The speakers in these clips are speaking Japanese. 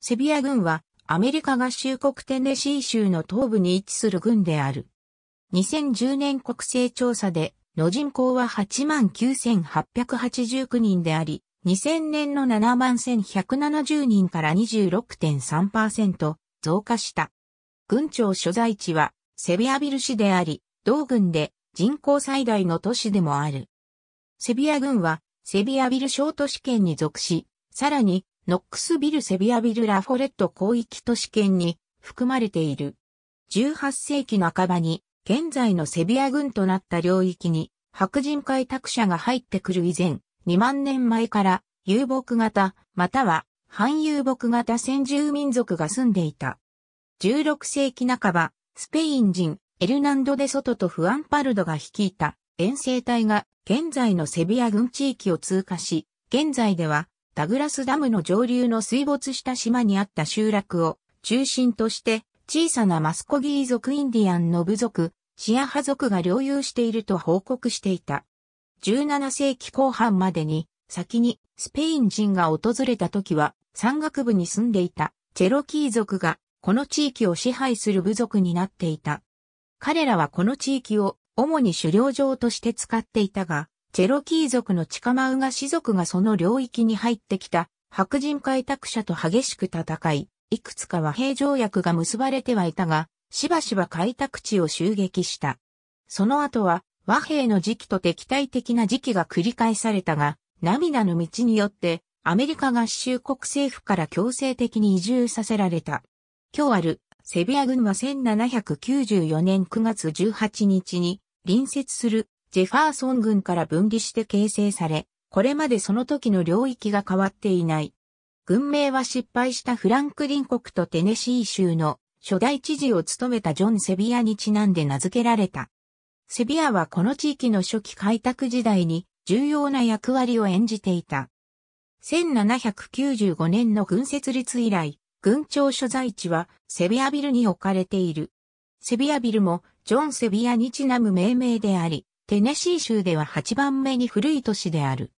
セビア軍はアメリカ合衆国テネシー州の東部に位置する軍である。2010年国勢調査での人口は89,889人であり、2000年の71,170人から26.3%増加した。軍庁所在地はセビアビル市であり、同軍で人口最大の都市でもある。セビア軍はセビアビル小都市圏に属し、さらにノックスビルセビアビルラフォレット広域都市圏に含まれている。18世紀半ばに現在のセビア軍となった領域に白人開拓者が入ってくる以前、2万年前から遊牧型または反遊牧型先住民族が住んでいた。16世紀半ば、スペイン人エルナンド・デ・ソトとフアンパルドが率いた遠征隊が現在のセビア軍地域を通過し、現在ではダグラスダムの上流の水没した島にあった集落を中心として小さなマスコギー族インディアンの部族、シア派族が領有していると報告していた。17世紀後半までに先にスペイン人が訪れた時は山岳部に住んでいたチェロキー族がこの地域を支配する部族になっていた。彼らはこの地域を主に狩猟場として使っていたが、チェロキー族のチカマウガ氏族がその領域に入ってきた白人開拓者と激しく戦い、いくつか和平条約が結ばれてはいたが、しばしば開拓地を襲撃した。その後は和平の時期と敵対的な時期が繰り返されたが、涙の道によってアメリカ合衆国政府から強制的に移住させられた。今日あるセビア軍は1794年9月18日に隣接するジェファーソン軍から分離して形成され、これまでその時の領域が変わっていない。軍名は失敗したフランクリン国とテネシー州の初代知事を務めたジョン・セビアにちなんで名付けられた。セビアはこの地域の初期開拓時代に重要な役割を演じていた。1795年の軍設立以来、軍庁所在地はセビアビルに置かれている。セビアビルもジョン・セビアにちなむ命名であり、テネシー州では8番目に古い都市である。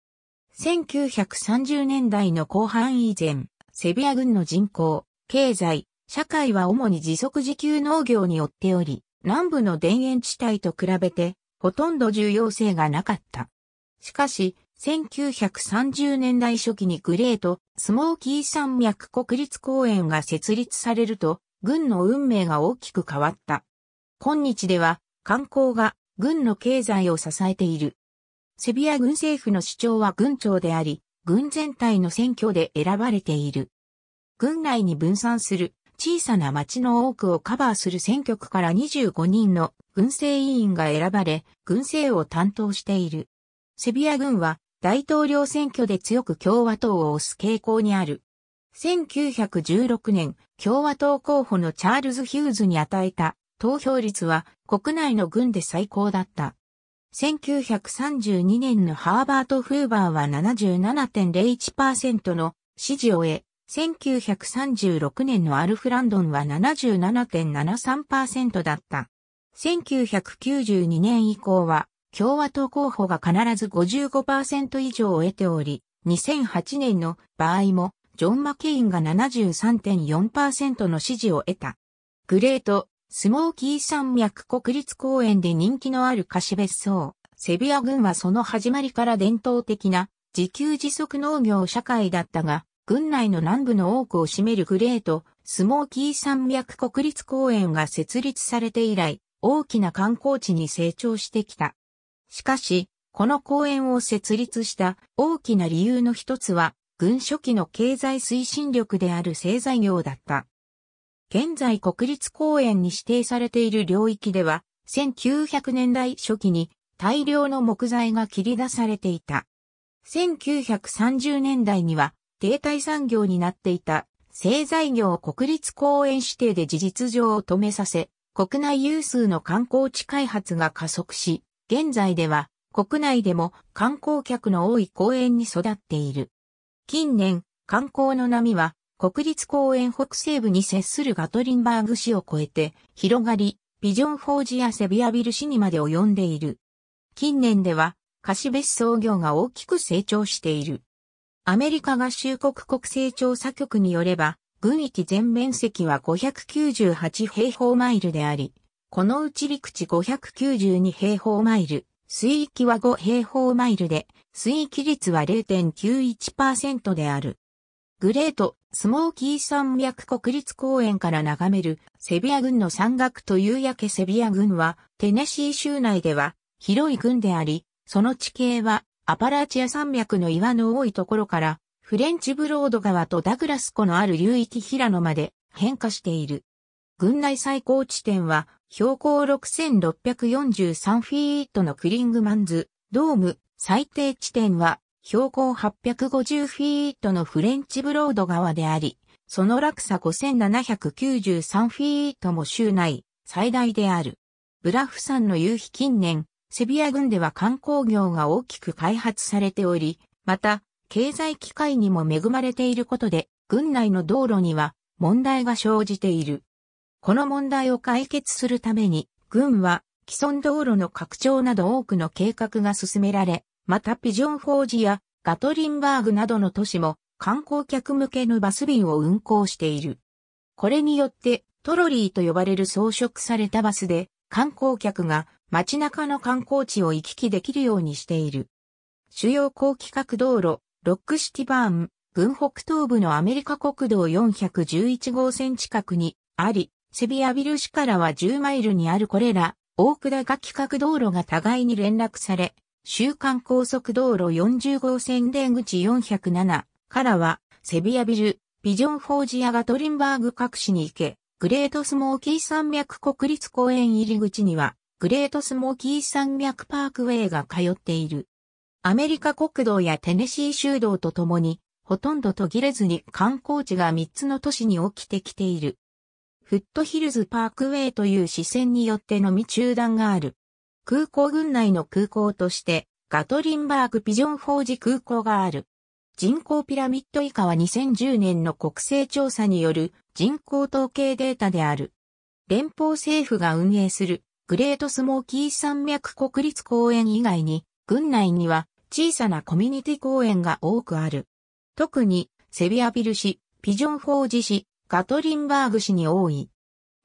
1930年代の後半以前、セビア軍の人口、経済、社会は主に自足自給農業によっており、南部の田園地帯と比べて、ほとんど重要性がなかった。しかし、1930年代初期にグレート、スモーキー山脈国立公園が設立されると、軍の運命が大きく変わった。今日では、観光が軍の経済を支えている。セビア軍政府の主張は軍長であり、軍全体の選挙で選ばれている。軍内に分散する小さな町の多くをカバーする選挙区から25人の軍政委員が選ばれ、軍政を担当している。セビア軍は大統領選挙で強く共和党を推す傾向にある。1916年、共和党候補のチャールズ・ヒューズに与えた投票率は国内の軍で最高だった。1932年のハーバート・フーバーは77.01%の支持を得、1936年のアルフ・ランドンは77.73%だった。1992年以降は共和党候補が必ず55%以上を得ており、2008年の場合もジョン・マケインが73.4%の支持を得た。グレートスモーキー山脈国立公園で人気のある貸別荘、セビア軍はその始まりから伝統的な自給自足農業社会だったが、軍内の南部の多くを占めるグレート、スモーキー山脈国立公園が設立されて以来、大きな観光地に成長してきた。しかし、この公園を設立した大きな理由の一つは、軍初期の経済推進力である製材業だった。現在国立公園に指定されている領域では、1900年代初期に大量の木材が切り出されていた。1930年代には停滞産業になっていた製材業国立公園指定で事実上を止めさせ、国内有数の観光地開発が加速し、現在では国内でも観光客の多い公園に育っている。近年、観光の波は国立公園北西部に接するガトリンバーグ市を越えて広がり、ビジョンフォージやセビアビル市にまで及んでいる。近年では貸別荘業が大きく成長している。アメリカ合衆国国勢調査局によれば、軍域全面積は598平方マイルであり、このうち陸地592平方マイル、水域は5平方マイルで、水域率は0.91%である。グレートスモーキー山脈国立公園から眺めるセビア軍の山岳というけセビア軍はテネシー州内では広い軍であり、その地形はアパラチア山脈の岩の多いところからフレンチブロード川とダグラス湖のある流域平野まで変化している。軍内最高地点は標高6643フィートのクリングマンズ、ドーム、最低地点は標高850フィートのフレンチブロード川であり、その落差5793フィートも州内最大である。ブラフ山の夕日近年、セビア郡では観光業が大きく開発されており、また、経済機会にも恵まれていることで、郡内の道路には問題が生じている。この問題を解決するために、軍は既存道路の拡張など多くの計画が進められ、またピジョンフォージやガトリンバーグなどの都市も観光客向けのバス便を運行している。これによってトロリーと呼ばれる装飾されたバスで観光客が街中の観光地を行き来できるようにしている。主要高規格道路、ロックシティバーン、軍北東部のアメリカ国道411号線近くにあり、セビアビル市からは10マイルにあるこれら、大倉が規格道路が互いに連絡され、週刊高速道路40号線出口407からは、セビアビル、ビジョンフォージアガトリンバーグ各市に行け、グレートスモーキー山脈国立公園入り口には、グレートスモーキー山脈パークウェイが通っている。アメリカ国道やテネシー州道とともに、ほとんど途切れずに観光地が3つの都市に起きてきている。フットヒルズパークウェイという視線によってのみ中断がある。空港群内の空港として、ガトリンバーグピジョンフォージ空港がある。人口ピラミッド以下は2010年の国勢調査による人口統計データである。連邦政府が運営するグレートスモーキー山脈国立公園以外に、軍内には小さなコミュニティ公園が多くある。特にセビアビル市、ピジョンフォージ市、ガトリンバーグ市に多い。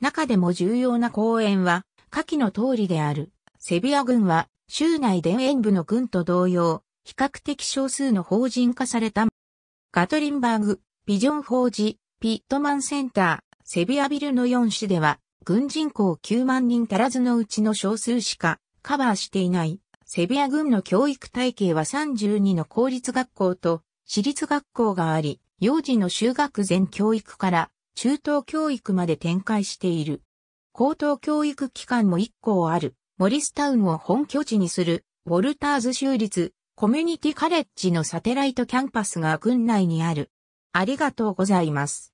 中でも重要な公園は、下記の通りである。セビア軍は、州内田園部の軍と同様、比較的少数の法人化された。ガトリンバーグ、ビジョン法事、ピットマンセンター、セビアビルの4市では、軍人口9万人足らずのうちの少数しかカバーしていない。セビア軍の教育体系は32の公立学校と私立学校があり、幼児の修学前教育から中等教育まで展開している。高等教育機関も1校ある。モリスタウンを本拠地にする、ウォルターズ州立、コミュニティカレッジのサテライトキャンパスが郡内にある。ありがとうございます。